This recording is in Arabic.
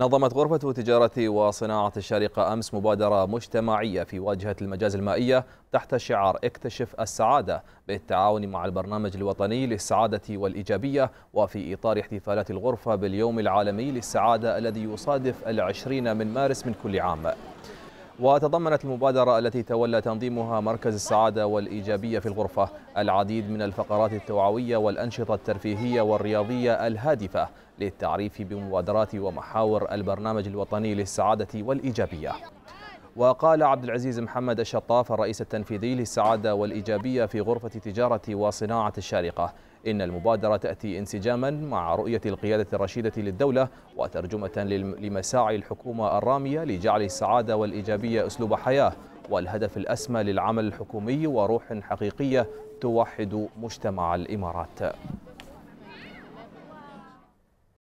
نظمت غرفة تجارة وصناعة الشارقة أمس مبادرة مجتمعية في واجهة المجاز المائية تحت شعار اكتشف السعادة بالتعاون مع البرنامج الوطني للسعادة والإيجابية وفي إطار احتفالات الغرفة باليوم العالمي للسعادة الذي يصادف العشرين من مارس من كل عام وتضمنت المبادرة التي تولى تنظيمها مركز السعادة والإيجابية في الغرفة العديد من الفقرات التوعوية والأنشطة الترفيهية والرياضية الهادفة للتعريف بمبادرات ومحاور البرنامج الوطني للسعادة والإيجابية وقال عبد العزيز محمد الشطاف الرئيس التنفيذي للسعادة والإيجابية في غرفة تجارة وصناعة الشارقة إن المبادرة تأتي انسجاما مع رؤية القيادة الرشيدة للدولة وترجمة لمساعي الحكومة الرامية لجعل السعادة والإيجابية أسلوب حياة والهدف الأسمى للعمل الحكومي وروح حقيقية توحد مجتمع الإمارات